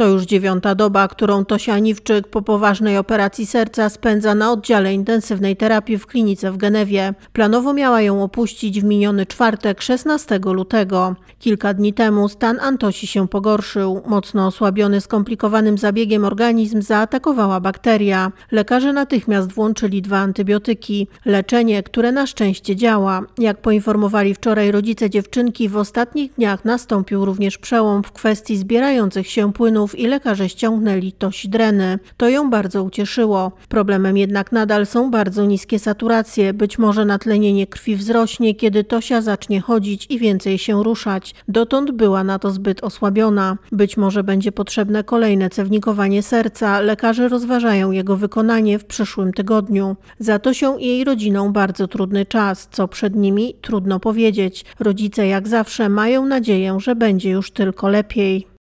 To już dziewiąta doba, którą Tosia Niwczyk po poważnej operacji serca spędza na oddziale intensywnej terapii w klinice w Genewie. Planowo miała ją opuścić w miniony czwartek 16 lutego. Kilka dni temu stan Antosi się pogorszył. Mocno osłabiony skomplikowanym zabiegiem organizm zaatakowała bakteria. Lekarze natychmiast włączyli dwa antybiotyki. Leczenie, które na szczęście działa. Jak poinformowali wczoraj rodzice dziewczynki, w ostatnich dniach nastąpił również przełom w kwestii zbierających się płynów pacjentów i lekarze ściągnęli toś dreny. To ją bardzo ucieszyło. Problemem jednak nadal są bardzo niskie saturacje. Być może natlenienie krwi wzrośnie, kiedy Tosia zacznie chodzić i więcej się ruszać. Dotąd była na to zbyt osłabiona. Być może będzie potrzebne kolejne cewnikowanie serca. Lekarze rozważają jego wykonanie w przyszłym tygodniu. Za Tosią i jej rodziną bardzo trudny czas. Co przed nimi, trudno powiedzieć. Rodzice jak zawsze mają nadzieję, że będzie już tylko lepiej.